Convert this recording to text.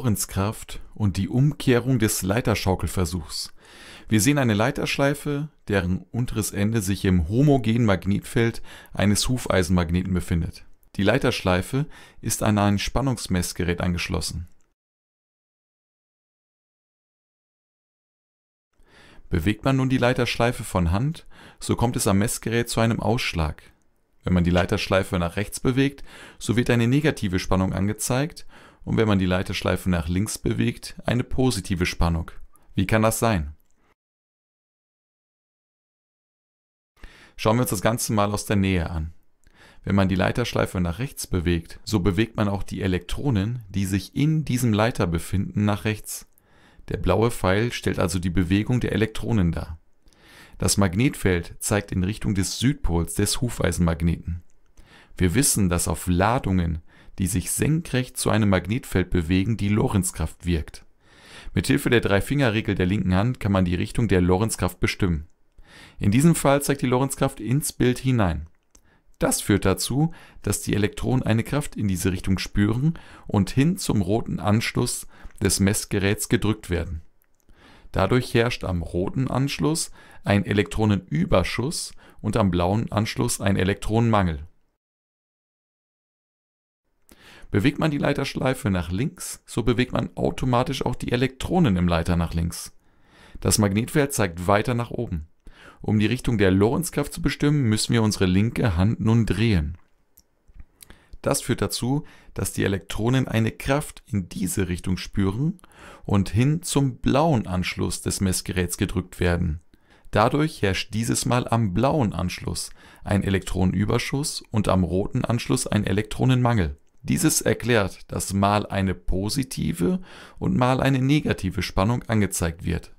Lorentzkraft und die Umkehrung des Leiterschaukelversuchs. Wir sehen eine Leiterschleife, deren unteres Ende sich im homogenen Magnetfeld eines Hufeisenmagneten befindet. Die Leiterschleife ist an ein Spannungsmessgerät angeschlossen. Bewegt man nun die Leiterschleife von Hand, so kommt es am Messgerät zu einem Ausschlag. Wenn man die Leiterschleife nach rechts bewegt, so wird eine negative Spannung angezeigt und wenn man die Leiterschleife nach links bewegt, eine positive Spannung. Wie kann das sein? Schauen wir uns das Ganze mal aus der Nähe an. Wenn man die Leiterschleife nach rechts bewegt, so bewegt man auch die Elektronen, die sich in diesem Leiter befinden, nach rechts. Der blaue Pfeil stellt also die Bewegung der Elektronen dar. Das Magnetfeld zeigt in Richtung des Südpols des Hufeisenmagneten. Wir wissen, dass auf Ladungen, die sich senkrecht zu einem Magnetfeld bewegen, die Lorenzkraft wirkt. Mithilfe der Dreifingerregel der linken Hand kann man die Richtung der Lorenzkraft bestimmen. In diesem Fall zeigt die Lorenzkraft ins Bild hinein. Das führt dazu, dass die Elektronen eine Kraft in diese Richtung spüren und hin zum roten Anschluss des Messgeräts gedrückt werden. Dadurch herrscht am roten Anschluss ein Elektronenüberschuss und am blauen Anschluss ein Elektronenmangel. Bewegt man die Leiterschleife nach links, so bewegt man automatisch auch die Elektronen im Leiter nach links. Das Magnetfeld zeigt weiter nach oben. Um die Richtung der Lorenzkraft zu bestimmen, müssen wir unsere linke Hand nun drehen. Das führt dazu, dass die Elektronen eine Kraft in diese Richtung spüren und hin zum blauen Anschluss des Messgeräts gedrückt werden. Dadurch herrscht dieses Mal am blauen Anschluss ein Elektronenüberschuss und am roten Anschluss ein Elektronenmangel. Dieses erklärt, dass mal eine positive und mal eine negative Spannung angezeigt wird